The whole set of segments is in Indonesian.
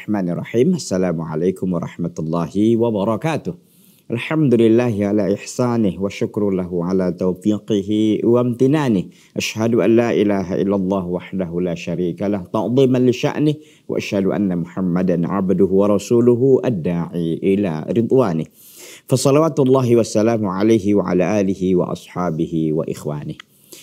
الرحمن الرحيم السلام عليكم ورحمة الله وبركاته الحمد لله على إحسانه وشكر له على توفيقه وامتنانه أشهد أن لا إله إلا الله وحده لا شريك له تعظيما لشأنه وأشهد أن محمدا عبده ورسوله الداعي إلى رضوانه فصلوات الله والسلام عليه وعلى آله وأصحابه وإخوانه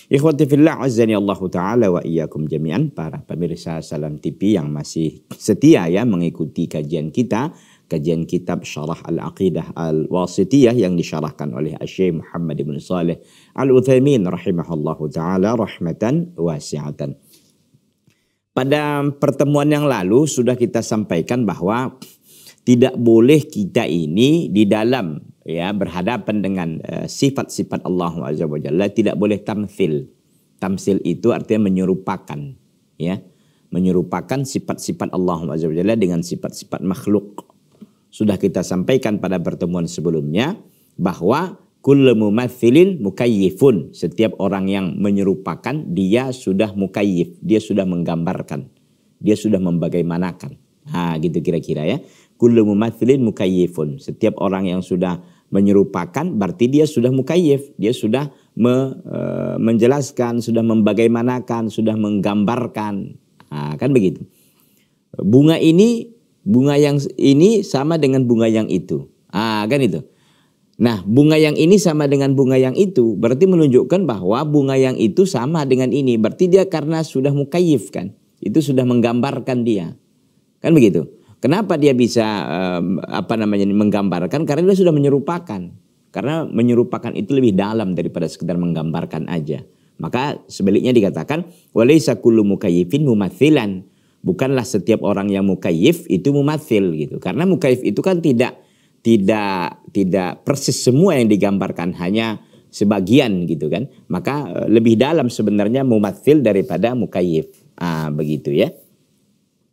Ikhwati fillah azani Allah taala wa iyyakum jami'an para pemirsa Salam TV yang masih setia ya mengikuti kajian kita kajian kitab Syarah Al-Aqidah Al-Wasitiyah yang disyarahkan oleh Syekh Muhammad bin Saleh Al-Utsaimin rahimahullahu taala rahmatan wasi'atan. Pada pertemuan yang lalu sudah kita sampaikan bahwa tidak boleh kita ini di dalam ya berhadapan dengan eh, sifat-sifat uh, Allah Azza wa Jalla tidak boleh tamsil. Tamsil itu artinya menyerupakan ya. Menyerupakan sifat-sifat Allah Azza wa Jalla dengan sifat-sifat makhluk. Sudah kita sampaikan pada pertemuan sebelumnya bahwa kullu mumatsilin mukayyifun. Setiap orang yang menyerupakan dia sudah mukayyif, dia sudah menggambarkan. Dia sudah membagaimanakan. Ha, gitu kira-kira ya. Kullu mumatsilin mukayyifun. Setiap orang yang sudah Menyerupakan berarti dia sudah mukayyif, dia sudah me, e, menjelaskan, sudah membagaimanakan, sudah menggambarkan. Nah, kan begitu. Bunga ini, bunga yang ini sama dengan bunga yang itu. Ah, kan itu. Nah, bunga yang ini sama dengan bunga yang itu, berarti menunjukkan bahwa bunga yang itu sama dengan ini. Berarti dia karena sudah mukayif kan, itu sudah menggambarkan dia. Kan begitu. Kenapa dia bisa um, apa namanya menggambarkan? Karena dia sudah menyerupakan. Karena menyerupakan itu lebih dalam daripada sekedar menggambarkan aja. Maka sebaliknya dikatakan walaisa kullu mukayyifin mumatsilan. Bukanlah setiap orang yang mukayyif itu mumatsil gitu. Karena mukayyif itu kan tidak tidak tidak persis semua yang digambarkan hanya sebagian gitu kan. Maka e, lebih dalam sebenarnya mumatsil daripada mukayyif. Ah begitu ya.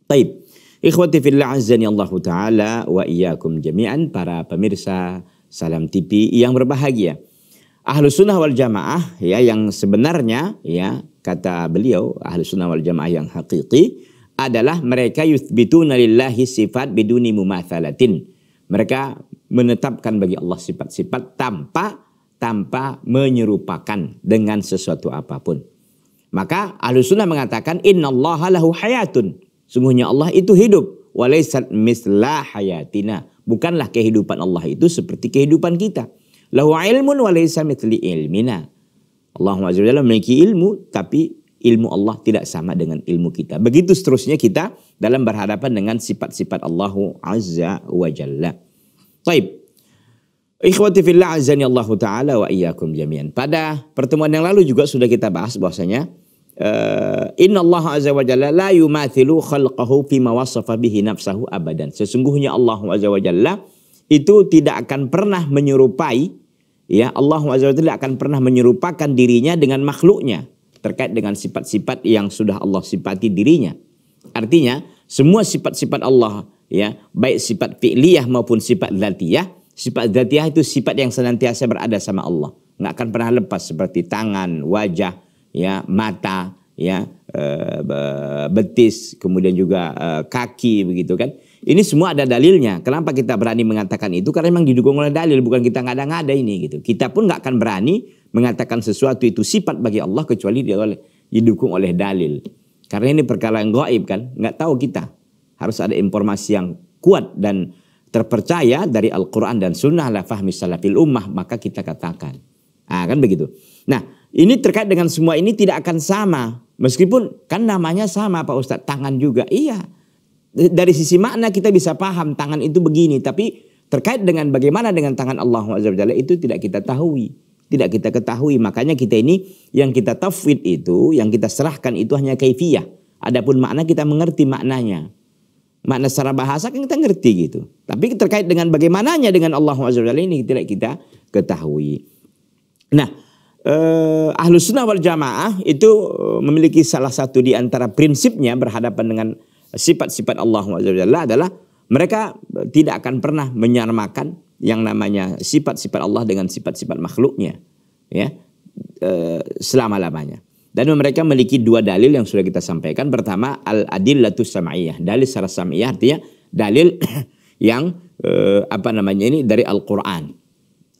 Baik. Ikhwati fillah azani Allah taala wa iyakum jami'an para pemirsa Salam TV yang berbahagia. Ahlus sunnah wal jamaah ya yang sebenarnya ya kata beliau ahlus sunnah wal jamaah yang hakiki adalah mereka yuthbituna lillahi sifat biduni mumathalatin. Mereka menetapkan bagi Allah sifat-sifat tanpa tanpa menyerupakan dengan sesuatu apapun. Maka ahlus sunnah mengatakan innallaha lahu hayatun. Sungguhnya Allah itu hidup. Walaisat mislah hayatina. Bukanlah kehidupan Allah itu seperti kehidupan kita. Lahu ilmun walaisa mitli ilmina. Allah SWT memiliki ilmu tapi ilmu Allah tidak sama dengan ilmu kita. Begitu seterusnya kita dalam berhadapan dengan sifat-sifat Allah Azza wa Jalla. Baik. Ikhwati fillah azani Allah taala wa iyakum jami'an. Pada pertemuan yang lalu juga sudah kita bahas bahwasanya uh, eh, Inna Allah azza wa jalla la yumathilu khalqahu ma wasafa bihi nafsahu abadan. Sesungguhnya Allah azza wa jalla itu tidak akan pernah menyerupai ya Allah azza wa jalla akan pernah menyerupakan dirinya dengan makhluknya terkait dengan sifat-sifat yang sudah Allah sifati dirinya. Artinya semua sifat-sifat Allah ya baik sifat fi'liyah maupun sifat dzatiyah sifat dzatiyah itu sifat yang senantiasa berada sama Allah nggak akan pernah lepas seperti tangan wajah ya mata ya eh, betis kemudian juga eh, kaki begitu kan ini semua ada dalilnya kenapa kita berani mengatakan itu karena memang didukung oleh dalil bukan kita nggak ada nggak ada ini gitu kita pun nggak akan berani mengatakan sesuatu itu sifat bagi Allah kecuali dia oleh didukung oleh dalil karena ini perkara yang gaib kan nggak tahu kita harus ada informasi yang kuat dan terpercaya dari Al-Quran dan Sunnah lah fahmi salafil ummah maka kita katakan ah kan begitu nah ini terkait dengan semua ini tidak akan sama. Meskipun kan namanya sama Pak Ustadz, tangan juga. Iya. Dari sisi makna kita bisa paham tangan itu begini. Tapi terkait dengan bagaimana dengan tangan Allah Azza itu tidak kita tahu. Tidak kita ketahui. Makanya kita ini yang kita tafwid itu, yang kita serahkan itu hanya kaifiyah. Adapun makna kita mengerti maknanya. Makna secara bahasa kan kita ngerti gitu. Tapi terkait dengan bagaimananya dengan Allah Azza ini tidak kita ketahui. Nah, eh, ahlu sunnah wal jamaah itu eh, memiliki salah satu di antara prinsipnya berhadapan dengan sifat-sifat Allah Wajalla adalah mereka eh, tidak akan pernah menyamakan yang namanya sifat-sifat Allah dengan sifat-sifat makhluknya ya eh, selama-lamanya. Dan mereka memiliki dua dalil yang sudah kita sampaikan. Pertama, al-adillatu sam'iyah. Dalil secara sam'iyah artinya dalil yang eh, apa namanya ini dari Al-Qur'an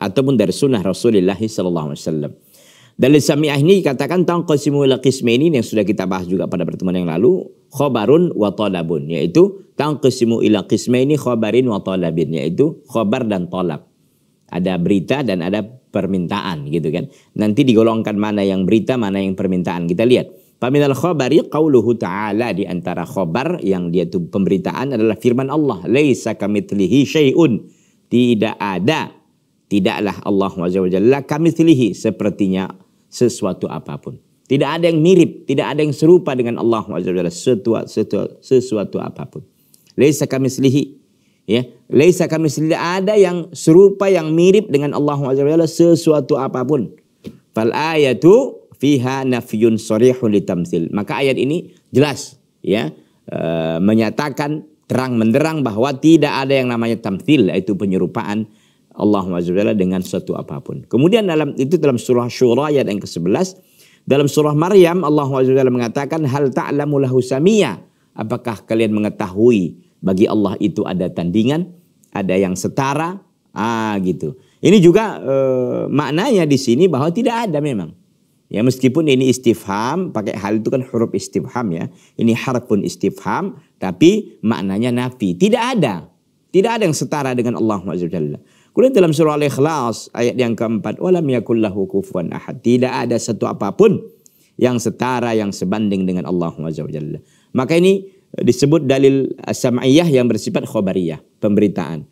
ataupun dari sunnah Rasulullah sallallahu alaihi wasallam. Dalil sami'ah ini dikatakan tangqasimu ila ini yang sudah kita bahas juga pada pertemuan yang lalu, khobarun wa talabun, yaitu tangqasimu ila qismaini khobarin wa talabin, yaitu khobar dan tolab. Ada berita dan ada permintaan gitu kan. Nanti digolongkan mana yang berita, mana yang permintaan. Kita lihat. Paminal khobari qauluhu ta'ala di antara khobar yang dia itu pemberitaan adalah firman Allah. Laisa kamitlihi syai'un. Tidak ada. Tidaklah Allah wajah wajah wa Jalla kamitlihi sepertinya sesuatu apapun. Tidak ada yang mirip, tidak ada yang serupa dengan Allah Subhanahu sesuatu, sesuatu, sesuatu apapun. Laisa kamislihi. Ya, laisa kamislihi ada yang serupa yang mirip dengan Allah Azza sesuatu apapun. Fal ayatu fiha nafyun sharihun litamtsil. Maka ayat ini jelas ya e, menyatakan terang menderang bahwa tidak ada yang namanya tamtsil yaitu penyerupaan Allah Azza dengan suatu apapun. Kemudian dalam itu dalam surah Syura ayat yang ke-11 dalam surah Maryam Allah Azza mengatakan hal ta'lamu lahu samia. Apakah kalian mengetahui bagi Allah itu ada tandingan, ada yang setara? Ah gitu. Ini juga e, maknanya di sini bahwa tidak ada memang. Ya meskipun ini istifham, pakai hal itu kan huruf istifham ya. Ini harfun istifham, tapi maknanya nafi. Tidak ada. Tidak ada yang setara dengan Allah Azza Kemudian dalam surah Al-Ikhlas ayat yang keempat, walam yakullahu lahu kufuwan ahad. Tidak ada satu apapun yang setara yang sebanding dengan Allah Azza wa Jalla. Maka ini disebut dalil sam'iyah yang bersifat khobariyah, pemberitaan.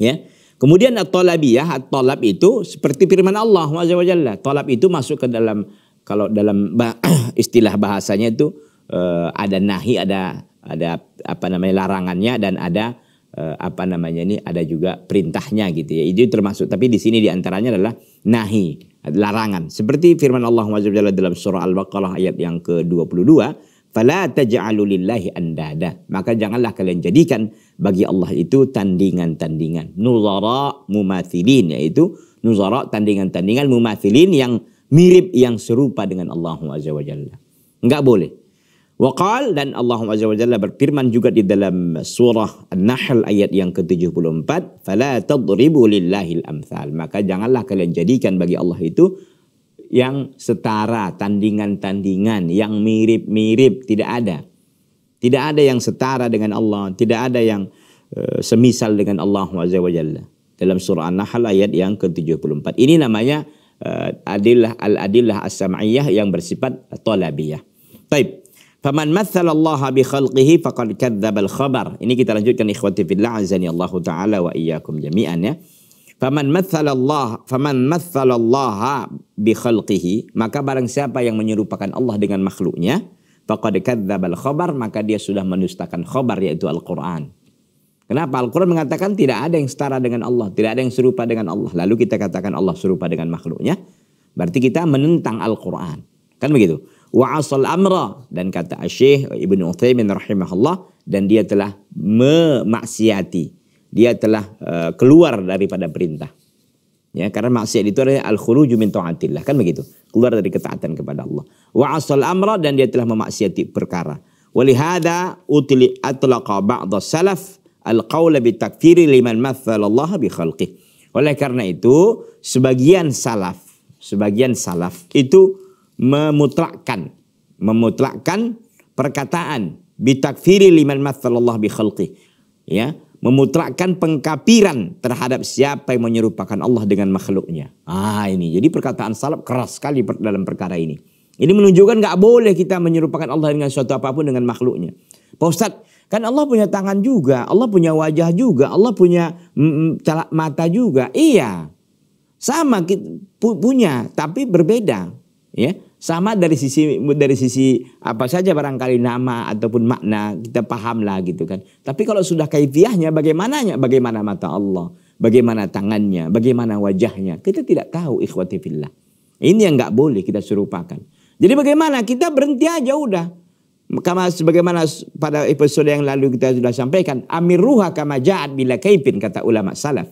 Ya. Kemudian at-talabiyah, at-talab itu seperti firman Allah Azza wa Jalla. Talab itu masuk ke dalam kalau dalam istilah bahasanya itu eh, ada nahi, ada ada apa namanya larangannya dan ada eh, apa namanya ini ada juga perintahnya gitu ya. Itu termasuk tapi di sini diantaranya adalah nahi, larangan. Seperti firman Allah Subhanahu dalam surah Al-Baqarah ayat yang ke-22, "Fala taj'alu lillahi andada." Maka janganlah kalian jadikan bagi Allah itu tandingan-tandingan. Nuzara mumathilin yaitu nuzara tandingan-tandingan mumathilin yang mirip yang serupa dengan Allah Subhanahu wa Enggak boleh. Waqal dan Allah Azza wa Jalla berfirman juga di dalam surah An-Nahl ayat yang ke-74, "Fala tadribu lillahi amthal Maka janganlah kalian jadikan bagi Allah itu yang setara, tandingan-tandingan yang mirip-mirip, tidak ada. Tidak ada yang setara dengan Allah, tidak ada yang uh, semisal dengan Allah Azza wa Jalla. Dalam surah An-Nahl ayat yang ke-74. Ini namanya uh, adillah al-adillah as-sam'iyah yang bersifat talabiyah. Taib. Faman matsalallaha bi khalqihi faqad kadzdzabal khabar. Ini kita lanjutkan ikhwati fillah azani Allah taala wa iyyakum jami'an ya. Faman matsalallaha faman matsalallaha bi khalqihi, maka barang siapa yang menyerupakan Allah dengan makhluknya, faqad kadzdzabal khabar, maka dia sudah mendustakan khabar yaitu Al-Qur'an. Kenapa Al-Quran mengatakan tidak ada yang setara dengan Allah, tidak ada yang serupa dengan Allah. Lalu kita katakan Allah serupa dengan makhluknya, berarti kita menentang Al-Quran. Kan begitu? wa asal amra dan kata Syekh Ibnu Utsaimin rahimahullah dan dia telah memaksiati dia telah eh, keluar daripada perintah ya karena maksiat itu adalah al khuruju min taatillah kan begitu keluar dari ketaatan kepada Allah wa asal amra dan dia telah memaksiati perkara walihada utli atlaqa ba'd salaf al qaul bi takfiri liman Allah bi khalqih oleh karena itu sebagian salaf sebagian salaf itu memutlakkan memutlakkan perkataan bitakfiri liman matsalallah bi khalqi ya memutlakkan pengkapiran terhadap siapa yang menyerupakan Allah dengan makhluknya ah ini jadi perkataan salaf keras sekali dalam perkara ini ini menunjukkan nggak boleh kita menyerupakan Allah dengan suatu apapun dengan makhluknya Pak Ustaz, kan Allah punya tangan juga, Allah punya wajah juga, Allah punya mm, mm, mata juga. Iya, sama kita punya, tapi berbeda. Ya, sama dari sisi dari sisi apa saja barangkali nama ataupun makna kita paham lah gitu kan. Tapi kalau sudah kaifiahnya bagaimananya? Bagaimana mata Allah? Bagaimana tangannya? Bagaimana wajahnya? Kita tidak tahu ikhwati fillah. Ini yang nggak boleh kita serupakan. Jadi bagaimana? Kita berhenti aja udah. Kama sebagaimana pada episode yang lalu kita sudah sampaikan, amiruha kama ja'at bila kaifin kata ulama salaf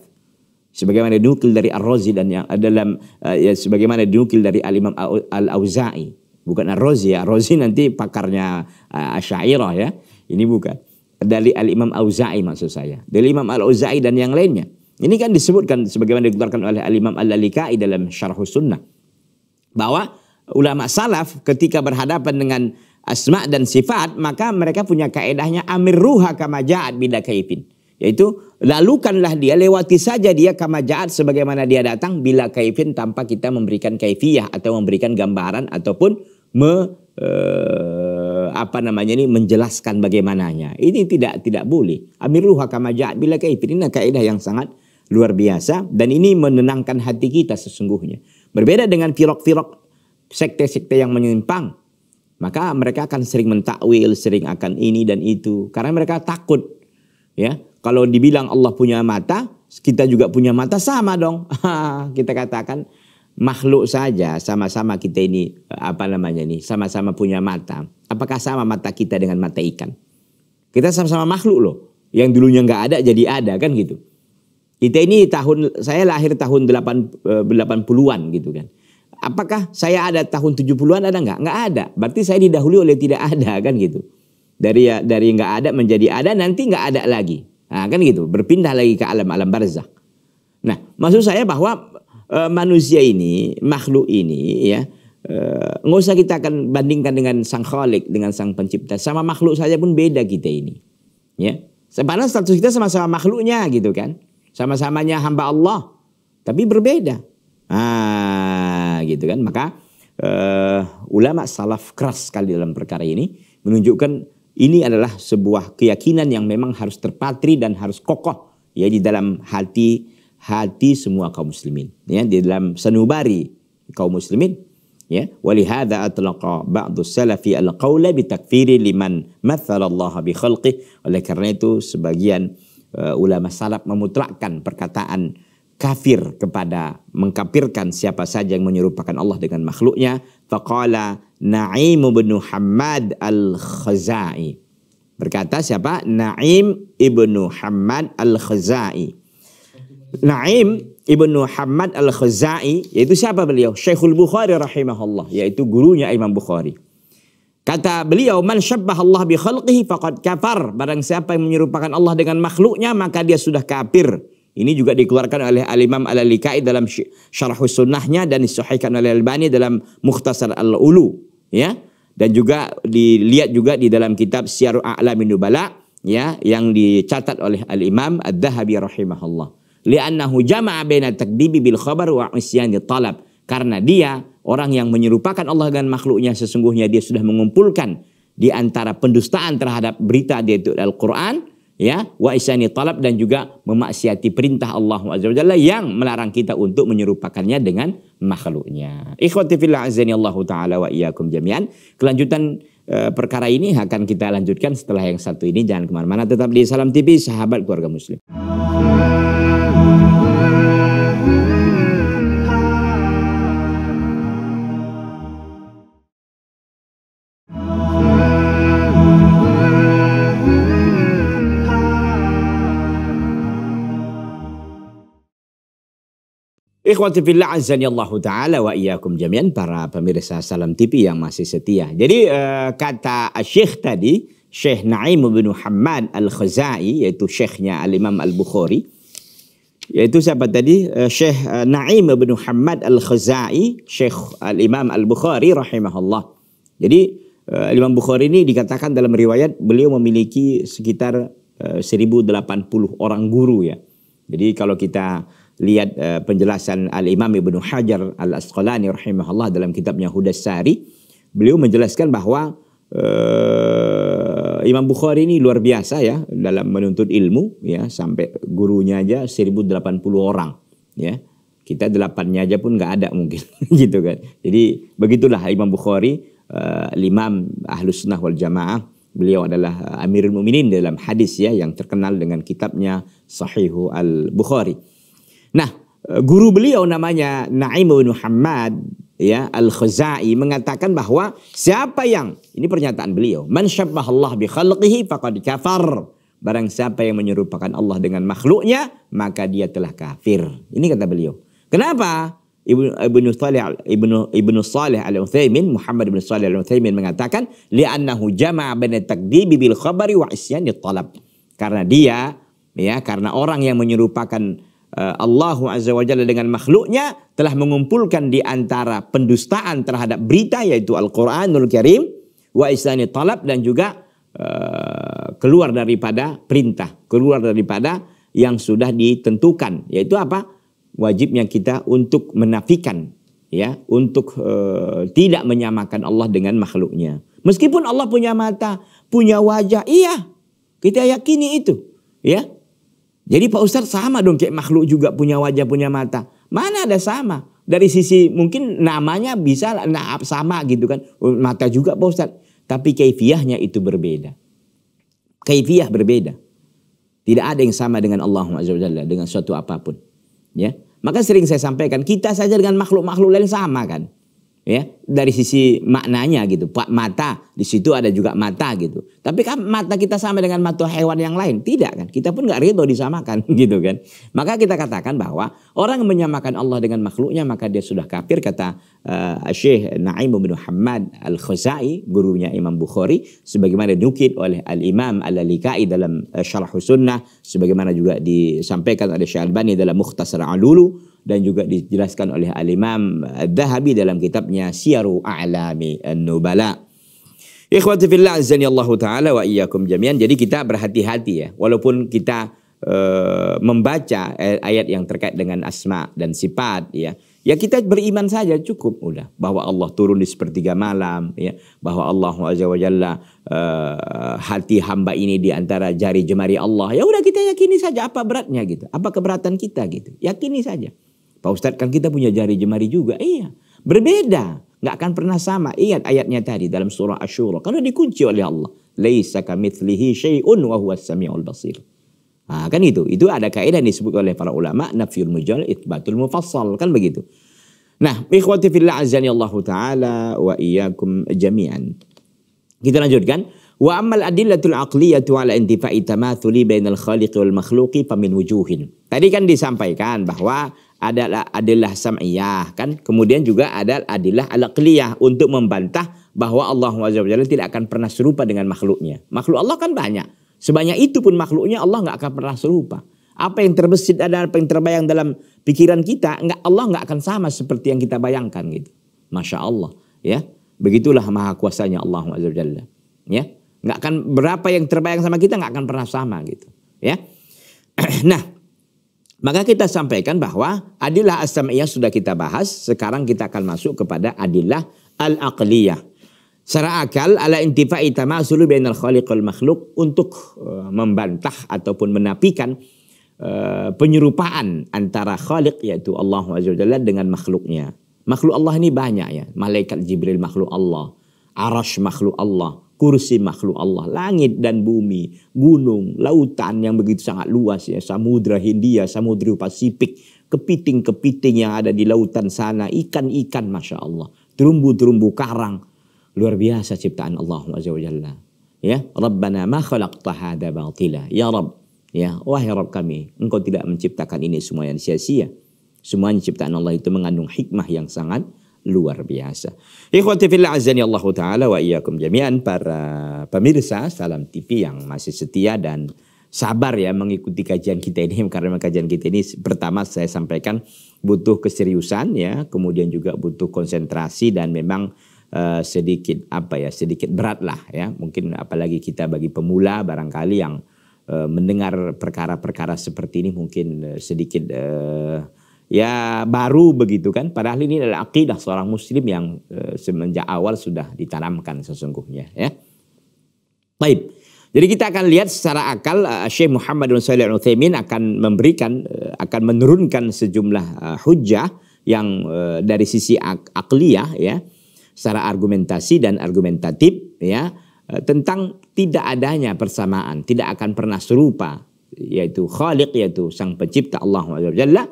sebagaimana dinukil dari Ar-Razi dan yang dalam uh, ya sebagaimana dinukil dari Al-Imam Al-Auza'i bukan Ar-Razi ya Ar-Razi nanti pakarnya uh, eh, Asy'ariyah ya ini bukan dari Al-Imam Auza'i maksud saya dari Imam Al-Auza'i dan yang lainnya ini kan disebutkan sebagaimana dikeluarkan oleh Al-Imam Al-Lalikai dalam Syarh Sunnah bahwa ulama salaf ketika berhadapan dengan asma dan sifat maka mereka punya kaedahnya amir ruha kama ja'at bidakaifin kaifin yaitu lalukanlah dia, lewati saja dia kama jahat sebagaimana dia datang bila kaifin tanpa kita memberikan kaifiyah atau memberikan gambaran ataupun me, e, apa namanya ini menjelaskan bagaimananya. Ini tidak tidak boleh. Amiruha kama jahat bila kaifin ini kaidah yang sangat luar biasa dan ini menenangkan hati kita sesungguhnya. Berbeda dengan firok-firok sekte-sekte yang menyimpang, maka mereka akan sering mentakwil, sering akan ini dan itu karena mereka takut ya kalau dibilang Allah punya mata, kita juga punya mata sama dong. kita katakan makhluk saja sama-sama kita ini apa namanya nih sama-sama punya mata. Apakah sama mata kita dengan mata ikan? Kita sama-sama makhluk loh. Yang dulunya nggak ada jadi ada kan gitu. Kita ini tahun saya lahir tahun 80-an eh, gitu kan. Apakah saya ada tahun 70-an ada nggak? Nggak ada. Berarti saya didahului oleh tidak ada kan gitu. Dari dari nggak ada menjadi ada nanti nggak ada lagi. Nah, kan gitu, berpindah lagi ke alam-alam barzakh. Nah, maksud saya bahwa e, manusia ini, makhluk ini ya, e, nggak usah kita akan bandingkan dengan sang khalik, dengan sang pencipta. Sama makhluk saja pun beda kita ini. Ya. Sebenarnya status kita sama-sama makhluknya gitu kan. Sama-samanya hamba Allah. Tapi berbeda. Ah, gitu kan. Maka e, ulama salaf keras sekali dalam perkara ini menunjukkan ini adalah sebuah keyakinan yang memang harus terpatri dan harus kokoh ya di dalam hati hati semua kaum muslimin ya di dalam sanubari kaum muslimin ya hadza atlaqa salafi bi liman Allah bi khalqi oleh karena itu sebagian uh, ulama salaf memutlakkan perkataan kafir kepada mengkapirkan siapa saja yang menyerupakan Allah dengan makhluknya faqala Naim ibn Hamad al-Khazai. Berkata siapa? Naim ibnu Hamad al-Khazai. Naim ibnu Hamad al-Khazai yaitu siapa beliau? Syekhul Bukhari rahimahullah, yaitu gurunya Imam Bukhari. Kata beliau, man syabbah Allah bi khalqihi faqad kafar. Barang siapa yang menyerupakan Allah dengan makhluknya, maka dia sudah kafir. Ini juga dikeluarkan oleh Al-Imam al likai dalam Syarh Sunnahnya dan disuhikan oleh Al-Albani dalam Mukhtasar Al-Ulu, ya. Dan juga dilihat juga di dalam kitab Syiarul A'lamin Nubala, ya, yang dicatat oleh Al-Imam al dhahabi rahimahullah. Li'annahu jama'a baina takdibi bil khabar wa isyani talab. Karena dia orang yang menyerupakan Allah dengan makhluknya sesungguhnya dia sudah mengumpulkan di antara pendustaan terhadap berita yaitu Al-Qur'an ya wa isyani talab dan juga memaksiati perintah Allah Azza wa Jalla yang melarang kita untuk menyerupakannya dengan makhluknya. Ikhwati fillah azani Allah taala wa iyyakum jami'an. Kelanjutan e, perkara ini akan kita lanjutkan setelah yang satu ini jangan kemana-mana tetap di Salam TV sahabat keluarga muslim. Ikhwati fillah azanillahu taala wa iyyakum jami'an para pemirsa Salam TV yang masih setia. Jadi uh, kata Syekh tadi, Syekh Naim bin Muhammad Al-Khazai yaitu syekhnya Al-Imam Al-Bukhari yaitu siapa tadi? Uh, Syekh eh, Naim bin Muhammad Al-Khazai, Syekh Al-Imam Al-Bukhari rahimahullah. Jadi uh, Imam Bukhari ini dikatakan dalam riwayat beliau memiliki sekitar uh, 1080 orang guru ya. Jadi kalau kita lihat uh, penjelasan Al-Imam Ibnu Hajar Al-Asqalani rahimahullah dalam kitabnya Hudas Sari, beliau menjelaskan bahwa uh, Imam Bukhari ini luar biasa ya dalam menuntut ilmu ya sampai gurunya aja 1080 orang ya. Kita delapannya aja pun nggak ada mungkin gitu kan. Jadi begitulah Imam Bukhari uh, Imam Ahlus Sunnah wal Jamaah beliau adalah Amirul Muminin dalam hadis ya yang terkenal dengan kitabnya Sahihu Al Bukhari. Nah, guru beliau namanya Naim bin Muhammad ya Al-Khuzai mengatakan bahwa siapa yang ini pernyataan beliau, man Allah bi khalqihi faqad kafar. Barang siapa yang menyerupakan Allah dengan makhluknya, maka dia telah kafir. Ini kata beliau. Kenapa? Ibnu Ibnu Salih Ibnu Ibnu Salih Al Utsaimin Muhammad Ibnu Salih Al Utsaimin mengatakan li'annahu jama'a baina takdibi bil khabari wa isyani talab. Karena dia ya karena orang yang menyerupakan Eh, Allah Azza wa Jalla dengan makhluknya telah mengumpulkan di antara pendustaan terhadap berita yaitu Al-Quranul Karim wa islani talab dan juga uh, keluar daripada perintah, keluar daripada yang sudah ditentukan yaitu apa? wajibnya kita untuk menafikan ya, untuk uh, tidak menyamakan Allah dengan makhluknya. Meskipun Allah punya mata, punya wajah, iya, kita yakini itu, ya jadi Pak Ustadz sama dong kayak makhluk juga punya wajah punya mata. Mana ada sama? Dari sisi mungkin namanya bisa naab sama gitu kan. Oh, mata juga Pak Ustadz. Tapi kaifiahnya itu berbeda. Kaifiah berbeda. Tidak ada yang sama dengan Allah Azza dengan suatu apapun. Ya. Maka sering saya sampaikan kita saja dengan makhluk-makhluk lain sama kan. Ya dari sisi maknanya gitu. Pak mata di situ ada juga mata gitu. Tapi kan mata kita sama dengan mata hewan yang lain? Tidak kan? Kita pun nggak ridho disamakan gitu kan. Maka kita katakan bahwa orang yang menyamakan Allah dengan makhluknya maka dia sudah kafir kata uh, Syekh Naim bin Muhammad Al-Khuzai gurunya Imam Bukhari sebagaimana dinukil oleh Al-Imam Al-Alikai dalam uh, Syarah Sunnah sebagaimana juga disampaikan oleh Syekh Albani dalam Mukhtasar Alulu dan juga dijelaskan oleh Al-Imam Dahabi dalam kitabnya siyah khairu a'lami an-nubala. Ikhwati fillah azani Allah taala wa iyyakum jami'an. Jadi kita berhati-hati ya walaupun kita e, membaca ayat yang terkait dengan asma dan sifat ya. Ya kita beriman saja cukup udah bahwa Allah turun di sepertiga malam ya bahwa Allah azza wa jalla uh, hati hamba ini di antara jari jemari Allah ya udah kita yakini saja apa beratnya gitu apa keberatan kita gitu yakini saja Pak Ustadz kan kita punya jari jemari juga iya berbeda Nggak akan pernah sama. Ingat ayatnya tadi dalam surah Ashura. Karena dikunci oleh Allah. Laisa kamitslihi syai'un wa huwa sami'ul basir. Nah, kan itu. Itu ada kaidah disebut oleh para ulama. Nafiyul mujal itbatul mufassal. Kan begitu. Nah, ikhwati fillah azani Allah taala wa iyyakum jami'an. Kita lanjutkan. Wa ammal adillatul aqliyatu ala intifa'i tamathuli bainal khaliq wal makhluqi famin wujuhin. Tadi kan disampaikan bahwa adalah adillah sam'iyah kan kemudian juga ada adillah alaqliyah untuk membantah bahwa Allah Subhanahu tidak akan pernah serupa dengan makhluknya makhluk Allah kan banyak sebanyak itu pun makhluknya Allah nggak akan pernah serupa apa yang terbesit ada apa yang terbayang dalam pikiran kita nggak Allah nggak akan sama seperti yang kita bayangkan gitu masya Allah ya begitulah maha kuasanya Allah Subhanahu ya nggak akan berapa yang terbayang sama kita nggak akan pernah sama gitu ya nah maka kita sampaikan bahwa adillah as-sam'iyah sudah kita bahas. Sekarang kita akan masuk kepada adillah al-aqliyah. Secara akal ala intifa'i tamasulu bainal khaliq wal makhluk untuk eh, membantah ataupun menapikan eh, penyerupaan antara khaliq yaitu Allah Azza dengan makhluknya. Makhluk Allah ini banyak ya. Malaikat Jibril makhluk Allah. Arash makhluk Allah kursi makhluk Allah, langit dan bumi, gunung, lautan yang begitu sangat luas ya, samudra Hindia, samudra Pasifik, kepiting-kepiting yang ada di lautan sana, ikan-ikan masya Allah, terumbu-terumbu karang, luar biasa ciptaan Allah Azza wa Jalla. Ya, Rabbana ma khalaqta hada batila. Ya Rabb, ya, wahai Rabb kami, engkau tidak menciptakan ini semua yang sia-sia. Semuanya ciptaan Allah itu mengandung hikmah yang sangat luar biasa. Ikhwati fillah azani Allah taala wa iyakum jami'an para pemirsa Salam TV yang masih setia dan sabar ya mengikuti kajian kita ini karena kajian kita ini pertama saya sampaikan butuh keseriusan ya kemudian juga butuh konsentrasi dan memang uh, sedikit apa ya sedikit berat lah ya mungkin apalagi kita bagi pemula barangkali yang uh, mendengar perkara-perkara seperti ini mungkin uh, sedikit ya baru begitu kan. Padahal ini adalah akidah seorang muslim yang e, semenjak awal sudah ditanamkan sesungguhnya ya. Baik. Jadi kita akan lihat secara akal uh, Syekh Muhammad bin Shalih Al-Utsaimin akan memberikan eh, akan menurunkan sejumlah uh, hujah yang dari sisi ak akliyah ya secara argumentasi dan argumentatif ya tentang tidak adanya persamaan, tidak akan pernah serupa yaitu Khaliq yaitu Sang Pencipta Allah Subhanahu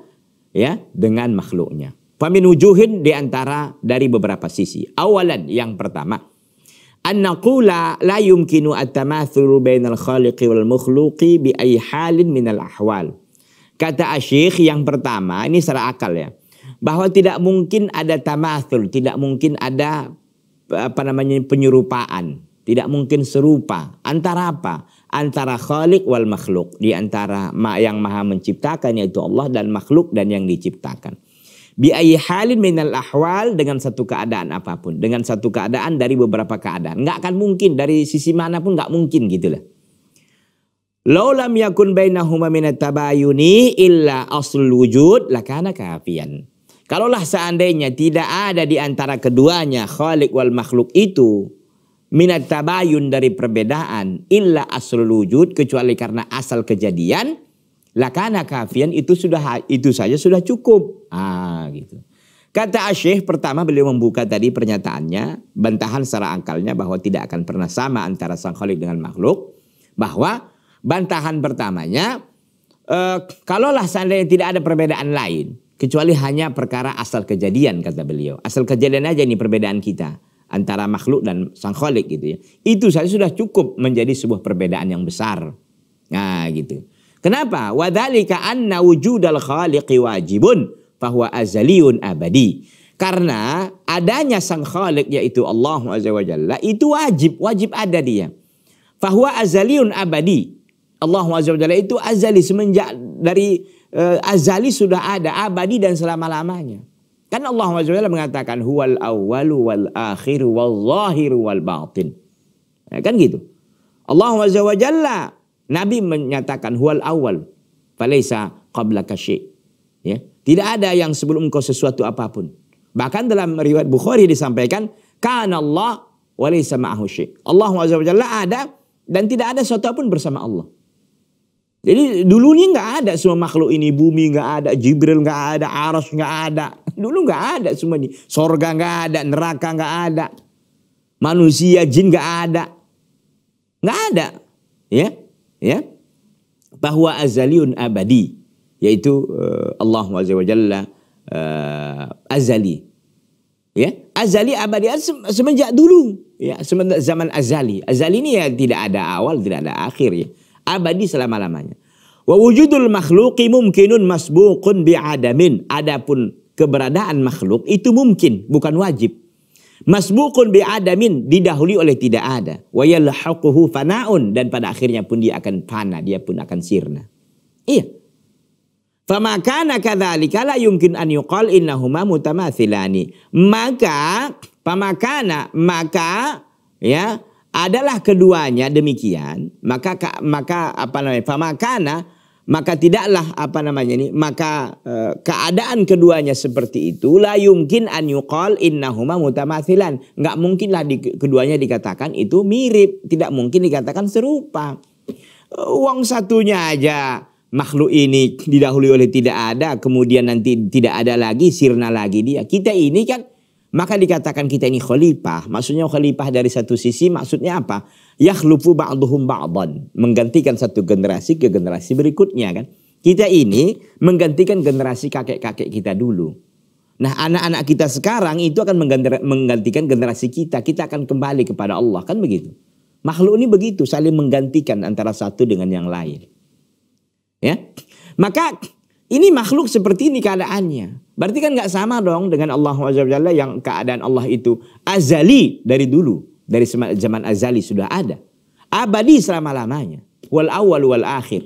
ya dengan makhluknya. Famin wujuhin di antara dari beberapa sisi. Awalan yang pertama, annaqula la yumkinu at-tamathulu bainal khaliqi wal makhluqi bi ayi halin minal ahwal. Kata asyikh yang pertama, ini secara akal ya. Bahwa tidak mungkin ada tamathul, tidak mungkin ada apa namanya penyerupaan, tidak mungkin serupa antara apa? antara khalik wal makhluk, di antara yang maha menciptakan yaitu Allah dan makhluk dan yang diciptakan. Bi halin minal ahwal dengan satu keadaan apapun, dengan satu keadaan dari beberapa keadaan. Nggak akan mungkin dari sisi manapun nggak mungkin gitu lah. yakun bainahuma minat tabayuni illa asul wujud lakana kafian. Kalaulah seandainya tidak ada di antara keduanya khalik wal makhluk itu minat tabayun dari perbedaan illa asal wujud kecuali karena asal kejadian lakana kafian itu sudah itu saja sudah cukup ah gitu kata Asyih pertama beliau membuka tadi pernyataannya bantahan secara angkalnya bahwa tidak akan pernah sama antara sang khalik dengan makhluk bahwa bantahan pertamanya e, kalaulah seandainya tidak ada perbedaan lain kecuali hanya perkara asal kejadian kata beliau asal kejadian aja ini perbedaan kita antara makhluk dan sang kholik gitu ya. Itu saja sudah cukup menjadi sebuah perbedaan yang besar. Nah gitu. Kenapa? Wadhalika anna wujudal khaliqi wajibun bahwa azaliun abadi. Karena adanya sang khalik yaitu Allah Azza wa Jalla itu wajib, wajib ada dia. bahwa azaliun abadi. Allah Azza wa Jalla itu azali semenjak dari uh, azali sudah ada abadi dan selama-lamanya. Kan Allah SWT mengatakan huwal awwalu wal akhiru wal zahiru wal batin. Ya, kan gitu. Allah SWT Nabi menyatakan huwal awal. Falaisa qabla kasyik. Ya. Tidak ada yang sebelum engkau sesuatu apapun. Bahkan dalam riwayat Bukhari disampaikan. Kana Allah walaisa ma'ahu Allah SWT ada dan tidak ada sesuatu pun bersama Allah. Jadi dulunya nggak ada semua makhluk ini. Bumi nggak ada, Jibril nggak ada, Aras nggak ada. Dulu nggak ada semua ini. Sorga nggak ada, neraka nggak ada. Manusia, jin nggak ada. Nggak ada. Ya, ya. Bahwa azaliun abadi. Yaitu uh, Allah wa Jalla uh, azali. Ya, azali abadi semenjak dulu. Ya, semenjak zaman azali. Azali ini ya tidak ada awal, tidak ada akhir ya abadi selama-lamanya. Wa wujudul makhluki mumkinun masbuqun bi'adamin. Adapun keberadaan makhluk itu mungkin, bukan wajib. Masbukun bi'adamin didahului oleh tidak ada. Wa yalhaquhu fanaun dan pada akhirnya pun dia akan fana, dia pun akan sirna. Iya. kana kadzalika la yumkin an yuqal innahuma mutamathilani. Maka pamakana maka ya adalah keduanya demikian maka maka apa namanya famakana maka tidaklah apa namanya ini maka eh, keadaan keduanya seperti itu la yumkin an yuqal innahuma mutamatsilan enggak mungkinlah di, keduanya dikatakan itu mirip tidak mungkin dikatakan serupa uang satunya aja makhluk ini didahului oleh tidak ada kemudian nanti tidak ada lagi sirna lagi dia kita ini kan maka dikatakan kita ini khalifah. Maksudnya khalifah dari satu sisi maksudnya apa? Yakhlufu ba'duhum ba'dan. Menggantikan satu generasi ke generasi berikutnya kan. Kita ini menggantikan generasi kakek-kakek kita dulu. Nah anak-anak kita sekarang itu akan menggantikan generasi kita. Kita akan kembali kepada Allah. Kan begitu. Makhluk ini begitu saling menggantikan antara satu dengan yang lain. Ya, Maka ini makhluk seperti ini keadaannya. Berarti kan nggak sama dong dengan Allah SWT yang keadaan Allah itu azali dari dulu. Dari zaman azali sudah ada. Abadi selama-lamanya. Wal awal wal akhir.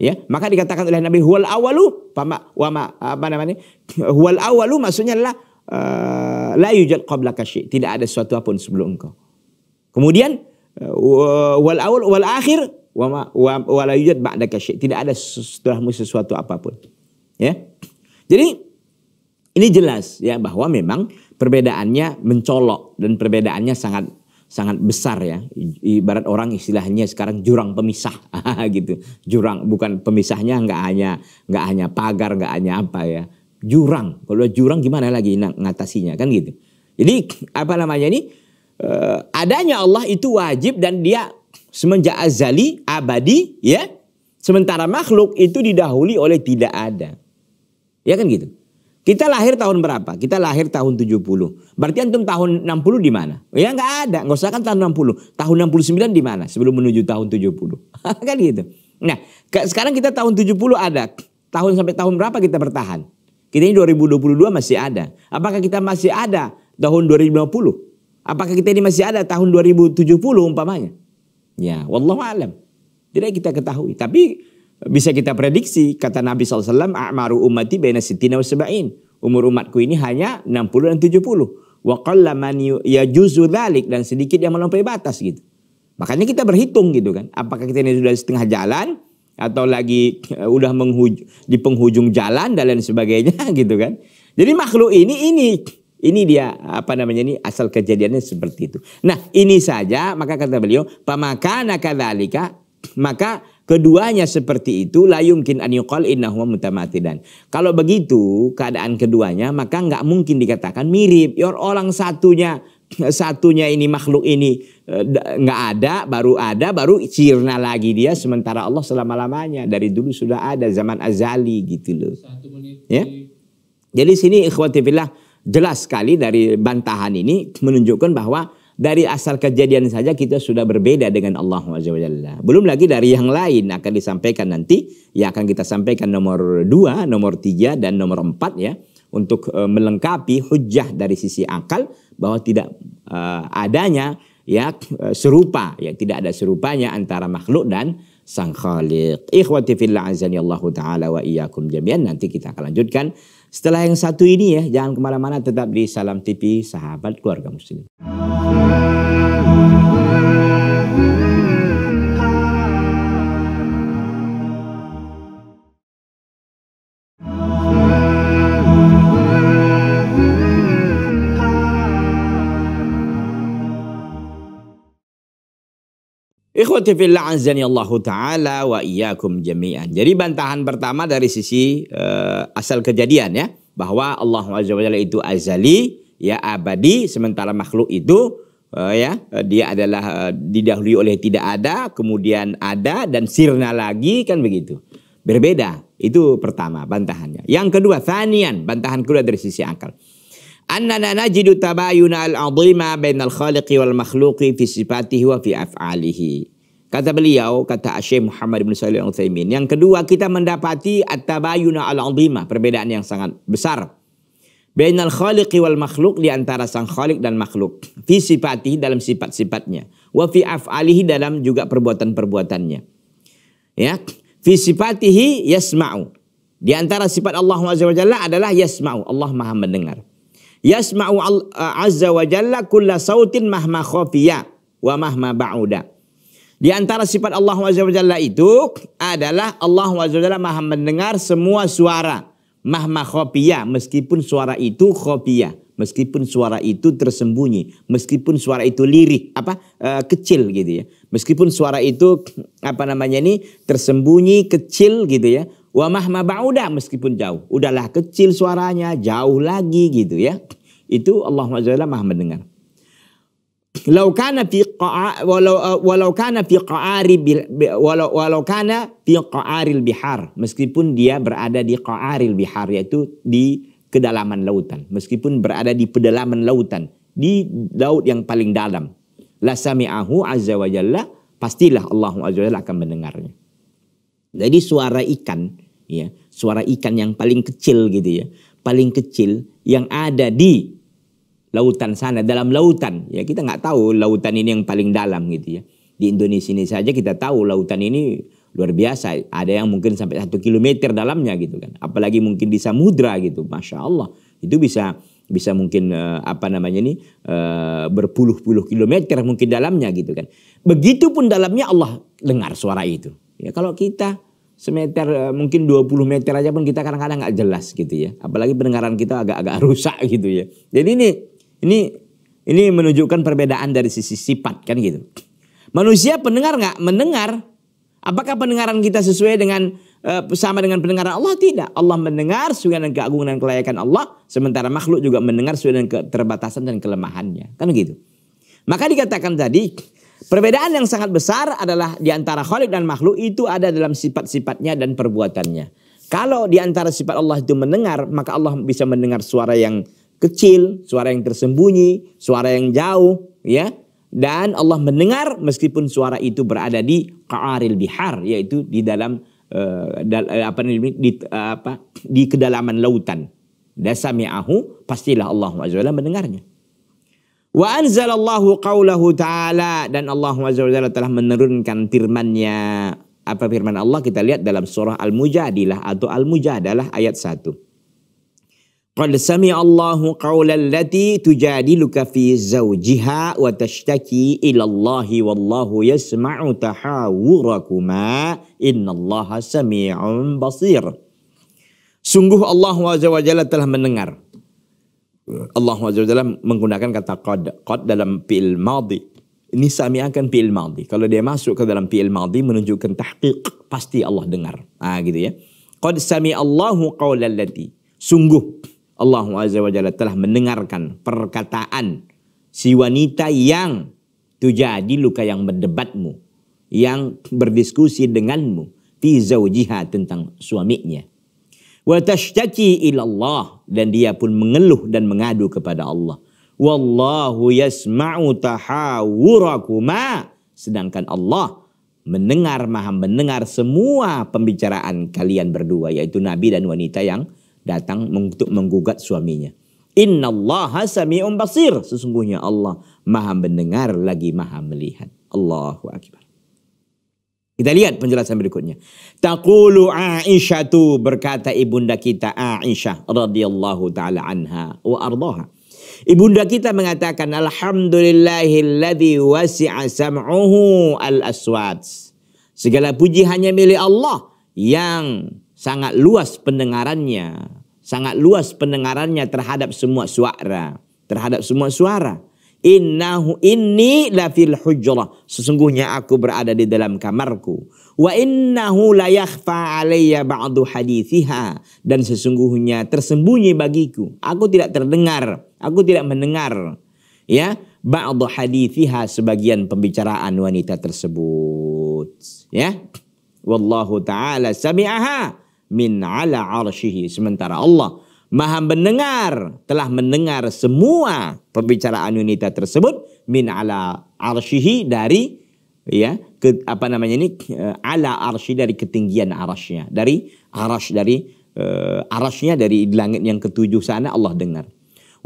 Ya, maka dikatakan oleh Nabi huwal awalu pama wama apa namanya? Huwal awalu maksudnya adalah uh, la yujad qabla kasyi. Tidak ada sesuatu pun sebelum engkau. Kemudian uh, wal awal wal akhir wala yujad Tidak ada setelahmu sesuatu apapun. Ya. Jadi ini jelas ya bahwa memang perbedaannya mencolok dan perbedaannya sangat sangat besar ya. Ibarat orang istilahnya sekarang jurang pemisah gitu. Jurang bukan pemisahnya nggak hanya nggak hanya pagar, nggak hanya apa ya. Jurang. Kalau jurang gimana lagi ngatasinya kan gitu. Jadi apa namanya ini eh, adanya Allah itu wajib dan dia semenjak azali abadi ya sementara makhluk itu didahului oleh tidak ada ya kan gitu kita lahir tahun berapa kita lahir tahun 70 berarti antum tahun 60 di mana ya nggak ada nggak usah kan tahun 60 tahun 69 di mana sebelum menuju tahun 70 kan gitu nah sekarang kita tahun 70 ada tahun sampai tahun berapa kita bertahan kita ini 2022 masih ada apakah kita masih ada tahun 2050 apakah kita ini masih ada tahun 2070 umpamanya Ya, wallahu alam. Tidak kita ketahui, tapi bisa kita prediksi kata Nabi SAW a'maru ummati baina sittina wa sab'in. Umur umatku ini hanya 60 dan 70. Wa man yajuzu dzalik dan sedikit yang melampaui batas gitu. Makanya kita berhitung gitu kan. Apakah kita ini sudah setengah jalan atau lagi uh, udah menghuj di penghujung jalan dan lain sebagainya gitu kan. Jadi makhluk ini ini ini dia apa namanya ini asal kejadiannya seperti itu. Nah ini saja maka kata beliau pemakana kadalika maka keduanya seperti itu la yumkin an yuqal innahuma mutamatidan. Kalau begitu keadaan keduanya maka nggak mungkin dikatakan mirip. Yor orang satunya satunya ini makhluk ini e, nggak ada baru ada baru sirna lagi dia sementara Allah selama lamanya dari dulu sudah ada zaman azali gitu loh. Satu menit. Ya. Jadi sini ikhwati fillah jelas sekali dari bantahan ini menunjukkan bahwa dari asal kejadian saja kita sudah berbeda dengan Allah Subhanahu Belum lagi dari yang lain akan disampaikan nanti, ya akan kita sampaikan nomor dua, nomor tiga, dan nomor empat ya untuk e, melengkapi hujah dari sisi akal bahwa tidak e, adanya ya e, serupa ya tidak ada serupanya antara makhluk dan sang khaliq. Ikhwati fillah azani Allah taala wa iyyakum jami'an nanti kita akan lanjutkan setelah yang satu ini ya, jangan kemana-mana tetap di Salam TV Sahabat Keluarga Muslim. Ikhwati taala wa iyyakum jami'an. Jadi bantahan pertama dari sisi uh, asal kejadian ya bahwa Allah SWT itu azali ya abadi sementara makhluk itu uh, ya dia adalah uh, didahului oleh tidak ada kemudian ada dan sirna lagi kan begitu. Berbeda. Itu pertama bantahannya. Yang kedua, thanian, bantahan kedua dari sisi akal annana najidu tabayuna al-azima bainal khaliqi wal makhluqi fi sifatihi wa fi af'alihi. Kata beliau, kata Asyik Muhammad bin Salih Al-Uthaymin. Yang kedua, kita mendapati at-tabayuna al azima Perbedaan yang sangat besar. Bainal khaliqi wal makhluq di antara sang khalik dan makhluk. Fi sifatihi dalam sifat-sifatnya. Wa fi af'alihi dalam juga perbuatan-perbuatannya. Ya. Fi sifatihi yasma'u. Di antara sifat Allah SWT adalah yasma'u. Allah maha mendengar. Yasma'u eh, azza wa jalla kulla sautin mahma khafiya wa mahma ba'uda. Di antara sifat Allah azza wa jalla itu adalah Allah azza wa jalla maha mendengar semua suara. Mahma khafiya meskipun suara itu khafiya. Meskipun suara itu tersembunyi, meskipun suara itu lirik apa e, kecil gitu ya, meskipun suara itu apa namanya ini tersembunyi kecil gitu ya, Wa mahma ba'uda meskipun jauh. Udahlah kecil suaranya, jauh lagi gitu ya. Itu Allah Azza Maha mendengar. Eh, walau kana fi qa'ari bihar meskipun dia berada di qa'aril bihar yaitu di kedalaman lautan meskipun berada di pedalaman lautan di laut yang paling dalam la sami'ahu azza wa jalla pastilah Allah azza wa akan mendengarnya jadi suara ikan, ya, suara ikan yang paling kecil gitu ya, paling kecil yang ada di lautan sana, dalam lautan. Ya kita nggak tahu lautan ini yang paling dalam gitu ya. Di Indonesia ini saja kita tahu lautan ini luar biasa. Ada yang mungkin sampai satu kilometer dalamnya gitu kan. Apalagi mungkin di samudra gitu, masya Allah. Itu bisa bisa mungkin eh, apa namanya ini eh, berpuluh-puluh kilometer mungkin dalamnya gitu kan. Begitupun dalamnya Allah dengar suara itu. Ya, kalau kita semeter eh, mungkin 20 meter aja pun kita kadang-kadang nggak jelas gitu ya. Apalagi pendengaran kita agak-agak rusak gitu ya. Jadi ini ini ini menunjukkan perbedaan dari sisi sifat kan gitu. Manusia pendengar nggak mendengar. Apakah pendengaran kita sesuai dengan eh, sama dengan pendengaran Allah tidak. Allah mendengar sesuai dengan keagungan dan kelayakan Allah, sementara makhluk juga mendengar sesuai dengan keterbatasan dan kelemahannya. Kan gitu. Maka dikatakan tadi Perbedaan yang sangat besar adalah di antara khalik dan makhluk itu ada dalam sifat-sifatnya dan perbuatannya. Kalau di antara sifat Allah itu mendengar, maka Allah bisa mendengar suara yang kecil, suara yang tersembunyi, suara yang jauh, ya. Dan Allah mendengar meskipun suara itu berada di qaaril bihar, yaitu di dalam uh, apa di eh, apa di kedalaman lautan. Dasami'ahu pastilah Allah Azza mendengarnya. Wa anzalallahu qawlahu ta'ala dan Allah Azza telah menurunkan firman-Nya. Apa firman Allah kita lihat dalam surah Al-Mujadilah atau Al-Mujadalah ayat 1. Qad sami Allahu qawlal lati tujadiluka fi zawjiha wa tashtaki ila Allahi wallahu yasma'u tahawurakuma innallaha sami'un basir. Sungguh Allah Azza telah mendengar Allah SWT menggunakan kata qad. Qad dalam fi'il madhi. Ini sami akan fi'il madhi. Kalau dia masuk ke dalam fi'il madhi menunjukkan tahqiq. Pasti Allah dengar. Ah gitu ya. Qad sami Allahu qawlallati. Sungguh Allah Azza telah mendengarkan perkataan si wanita yang tujadi luka yang berdebatmu. Yang berdiskusi denganmu. Fi zaujiha tentang suaminya wa tashtaki ilallah dan dia pun mengeluh dan mengadu kepada Allah. Wallahu yasma'u tahawurakuma. Sedangkan Allah mendengar, maha mendengar semua pembicaraan kalian berdua. Yaitu Nabi dan wanita yang datang untuk menggugat suaminya. Innallaha sami'un basir. Sesungguhnya Allah maha mendengar lagi maha melihat. Allahu Akbar. Kita lihat penjelasan berikutnya. Taqulu Aisyatu berkata ibunda kita Aisyah radhiyallahu taala anha wa ardhaha. Ibunda kita mengatakan alhamdulillahilladzi wasi'a sam'uhu al-aswat. Segala puji hanya milik Allah yang sangat luas pendengarannya, sangat luas pendengarannya terhadap semua suara, terhadap semua suara. Innahu inni lafil hujrah. Sesungguhnya aku berada di dalam kamarku. Wa innahu la yakhfa alayya ba'du hadithiha. Dan sesungguhnya tersembunyi bagiku. Aku tidak terdengar. Aku tidak mendengar. Ya. Ba'du hadithiha sebagian pembicaraan wanita tersebut. Ya. Wallahu ta'ala sami'aha min ala arshihi. Sementara Allah Maha mendengar telah mendengar semua perbicaraan wanita tersebut min ala arshihi dari ya ke, apa namanya ini eh, ala arshi dari ketinggian arasnya dari aras dari uh, arasnya dari langit yang ketujuh sana Allah dengar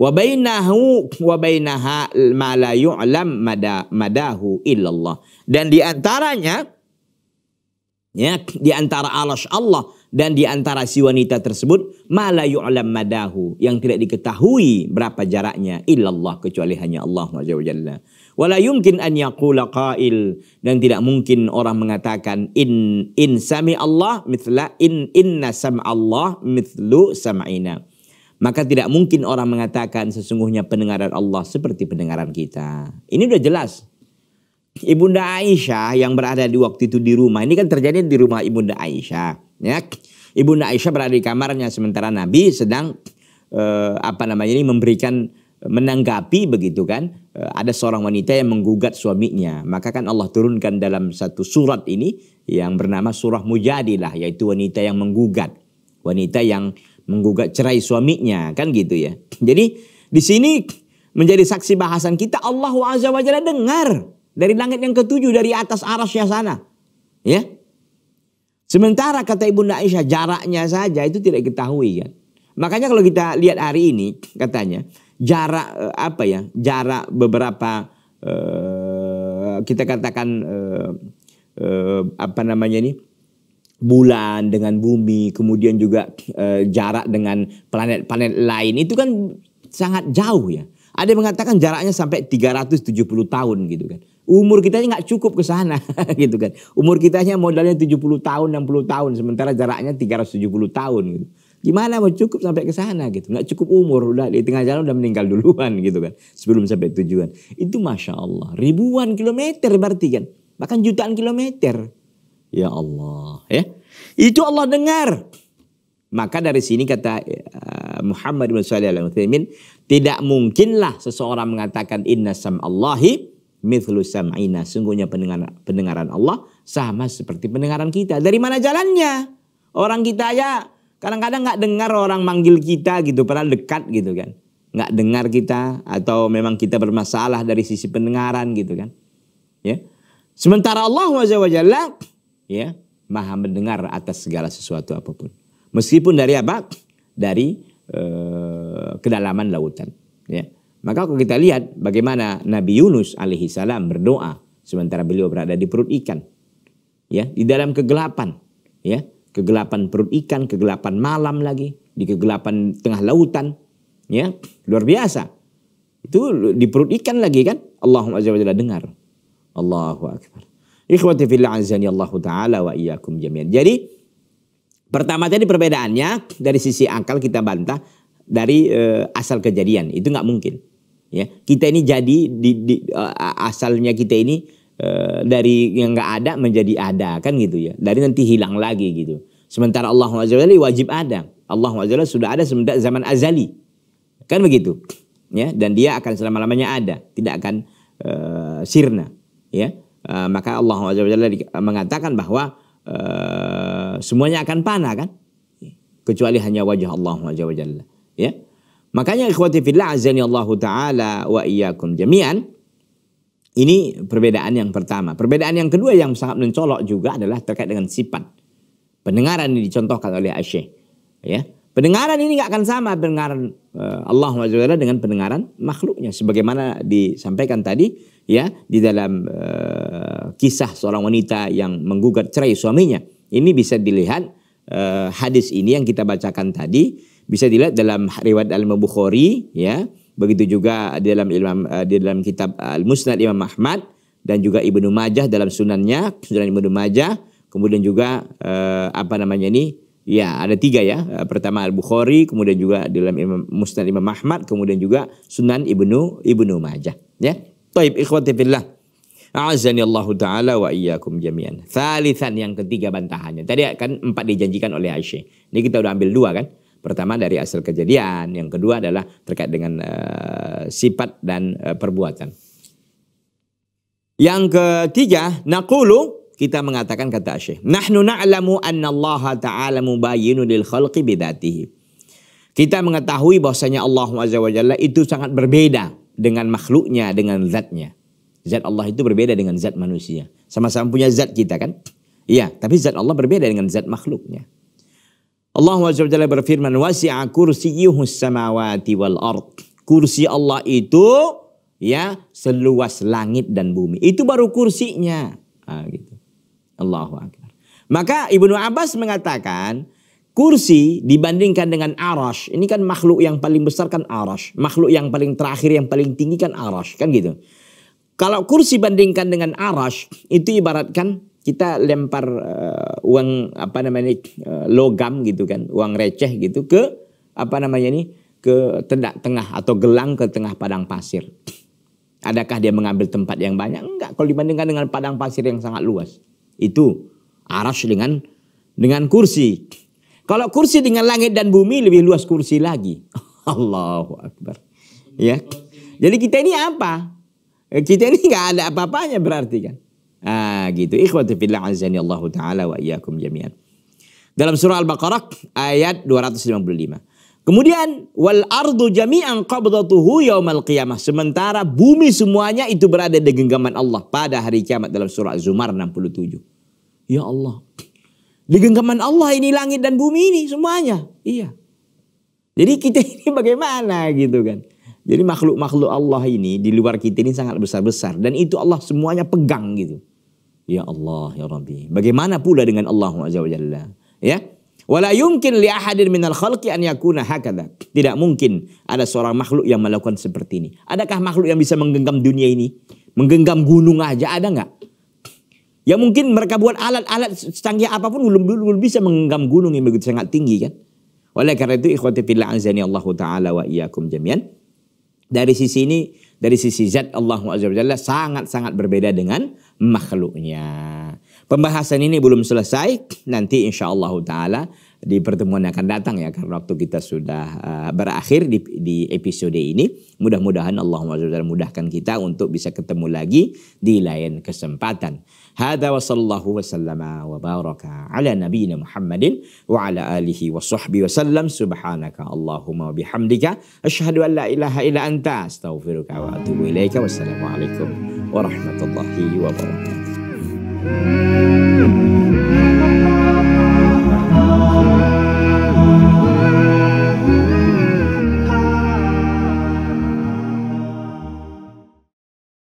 wa bainahu wa bainaha ma la yu'lam mada, madahu illallah dan di antaranya ya di antara Allah dan di antara si wanita tersebut mala alam madahu yang tidak diketahui berapa jaraknya illallah kecuali hanya Allah azza wajalla wala yumkin an yaqula qail dan tidak mungkin orang mengatakan in in sami Allah mithla in inna sam Allah mithlu sam'ina maka tidak mungkin orang mengatakan sesungguhnya pendengaran Allah seperti pendengaran kita ini sudah jelas Ibunda Aisyah yang berada di waktu itu di rumah ini kan terjadi di rumah Ibunda Aisyah Ya, Ibunda Aisyah berada di kamarnya sementara Nabi sedang eh, apa namanya ini memberikan eh, menanggapi begitu kan eh, ada seorang wanita yang menggugat suaminya maka kan Allah turunkan dalam satu surat ini yang bernama surah Mujadilah yaitu wanita yang menggugat wanita yang menggugat cerai suaminya kan gitu ya jadi di sini menjadi saksi bahasan kita Allah wajah wa dengar dari langit yang ketujuh dari atas arasnya sana ya Sementara kata Ibunda Aisyah jaraknya saja itu tidak diketahui kan. Makanya kalau kita lihat hari ini katanya jarak eh, apa ya? Jarak beberapa eh, kita katakan eh, eh, apa namanya ini bulan dengan bumi, kemudian juga eh, jarak dengan planet-planet lain itu kan sangat jauh ya. Ada yang mengatakan jaraknya sampai 370 tahun gitu kan. Umur kita nggak cukup ke sana gitu kan. Umur kita hanya modalnya 70 tahun, 60 tahun. Sementara jaraknya 370 tahun gitu. Gimana mau cukup sampai ke sana gitu. Nggak cukup umur, udah di tengah jalan udah meninggal duluan gitu kan. Sebelum sampai tujuan. Itu Masya Allah. Ribuan kilometer berarti kan. Bahkan jutaan kilometer. Ya Allah ya. Itu Allah dengar. Maka dari sini kata uh, Muhammad bin Salih al tidak mungkinlah seseorang mengatakan inna sam'allahi Allahi mithlu sam'ina. Sungguhnya pendengaran, pendengaran Allah sama seperti pendengaran kita. Dari mana jalannya? Orang kita ya kadang-kadang nggak -kadang dengar orang manggil kita gitu, padahal dekat gitu kan. Nggak dengar kita atau memang kita bermasalah dari sisi pendengaran gitu kan. Ya. Sementara Allah wajalla ya maha mendengar atas segala sesuatu apapun. Meskipun dari apa? Dari eh, kedalaman lautan. Ya. Maka kalau kita lihat bagaimana Nabi Yunus alaihi salam berdoa sementara beliau berada di perut ikan. Ya, di dalam kegelapan, ya. Kegelapan perut ikan, kegelapan malam lagi, di kegelapan tengah lautan, ya. Luar biasa. Itu di perut ikan lagi kan? Allahumma azza wajalla dengar. Allahu akbar. Ikhwati fillah Allah taala wa iyyakum jami'an. Jadi pertama tadi perbedaannya dari sisi akal kita bantah dari e, asal kejadian itu nggak mungkin ya kita ini jadi di, di, e, asalnya kita ini uh, dari yang nggak ada menjadi ada kan gitu ya dari nanti hilang lagi gitu sementara Allah Azali wajib ada Allah Azali sudah ada semenjak zaman azali kan begitu ya dan dia akan selama lamanya ada tidak akan uh, sirna ya uh, maka Allah Azali mengatakan bahwa uh, semuanya akan panah kan kecuali hanya wajah Allah Azali ya Makanya ikhwati fillah azani Allah taala wa iyyakum jami'an. Ini perbedaan yang pertama. Perbedaan yang kedua yang sangat mencolok juga adalah terkait dengan sifat. Pendengaran ini dicontohkan oleh Asyik. Ya. Pendengaran ini nggak akan sama pendengaran eh, Allah SWT dengan pendengaran makhluknya. Sebagaimana disampaikan tadi ya di dalam uh, kisah seorang wanita yang menggugat cerai suaminya. Ini bisa dilihat uh, hadis ini yang kita bacakan tadi bisa dilihat dalam riwayat al Bukhari ya. Begitu juga di dalam Imam eh, di dalam kitab Al-Musnad Imam Ahmad dan juga Ibnu Majah dalam sunannya, Sunan Ibnu Majah, kemudian juga eh, apa namanya ini? Ya, ada tiga ya. Eh, pertama Al-Bukhari, kemudian juga dalam Imam Musnad Imam Ahmad, kemudian juga Sunan Ibnu Ibnu Majah, ya. Taib ikhwati fillah. Azani Allah Ta'ala wa iyyakum jami'an. Thalithan yang ketiga bantahannya. Tadi kan empat dijanjikan oleh Aisyah. Ini kita udah ambil dua kan. Pertama dari hasil kejadian, yang kedua adalah terkait dengan uh, sifat dan uh, perbuatan. Yang ketiga, naqulu kita mengatakan kata Syekh, nahnu na'lamu anna Allah ta'ala mubayyinun lil khalqi bidatihi. Kita mengetahui bahwasanya Allah Azza wa Jalla itu sangat berbeda dengan makhluknya, dengan zatnya. Zat Allah itu berbeda dengan zat manusia. Sama-sama punya zat kita kan? Iya, tapi zat Allah berbeda dengan zat makhluknya. Allah SWT berfirman wasi'a kursiyuhus samawati wal ard. Kursi Allah itu ya seluas langit dan bumi. Itu baru kursinya. Nah, gitu. Allahu akbar. Maka Ibnu Abbas mengatakan kursi dibandingkan dengan arash. Ini kan makhluk yang paling besar kan arash. Makhluk yang paling terakhir yang paling tinggi kan arash. Kan gitu. Kalau kursi bandingkan dengan arash itu ibaratkan kita lempar uh, uang apa namanya uh, logam gitu kan, uang receh gitu ke apa namanya ini ke tendak tengah atau gelang ke tengah padang pasir. Adakah dia mengambil tempat yang banyak? Enggak, kalau dibandingkan dengan padang pasir yang sangat luas. Itu aras dengan dengan kursi. Kalau kursi dengan langit dan bumi lebih luas kursi lagi. Allahu Akbar. Ya. Jadi kita ini apa? Eh, kita ini nggak ada apa-apanya berarti kan. Ah gitu. Ikhwati fillah azani Allah taala wa iyyakum jami'an. Dalam surah Al-Baqarah ayat 255. Kemudian wal ardu jami'an qabdatuhu yaumal qiyamah. Sementara bumi semuanya itu berada di genggaman Allah pada hari kiamat dalam surah zumar 67. Ya Allah. Di genggaman Allah ini langit dan bumi ini semuanya. Iya. Jadi kita ini bagaimana gitu kan. Jadi makhluk-makhluk Allah ini di luar kita ini sangat besar-besar dan itu Allah semuanya pegang gitu. Ya Allah, Ya Rabbi. Bagaimana pula dengan Allah Azza wa Jalla? Ya. Wala yumkin li ahadin minal khalqi an yakuna hakadha. Tidak mungkin ada seorang makhluk yang melakukan seperti ini. Adakah makhluk yang bisa menggenggam dunia ini? Menggenggam gunung aja ada nggak? Ya mungkin mereka buat alat-alat canggih apapun belum, belum bisa menggenggam gunung yang begitu sangat tinggi kan. Oleh karena itu ikhwati fillah anzani Allah taala wa iyyakum jami'an. Dari sisi ini, dari sisi zat Allah Azza wa Jalla sangat-sangat berbeda dengan makhluknya. Pembahasan ini belum selesai. Nanti insya Allah Ta'ala di pertemuan yang akan datang ya. Karena waktu kita sudah uh, berakhir di, di episode ini. Mudah-mudahan Allah SWT mudahkan kita untuk bisa ketemu lagi di lain kesempatan. Hada wa sallallahu wa sallama wa baraka ala nabiyina Muhammadin wa ala alihi wa sahbihi wa sallam. Subhanaka Allahumma wa bihamdika. Ashadu an la ilaha illa anta. Astaghfiruka wa atubu ilaika. Wassalamualaikum ورحمة الله وبركاته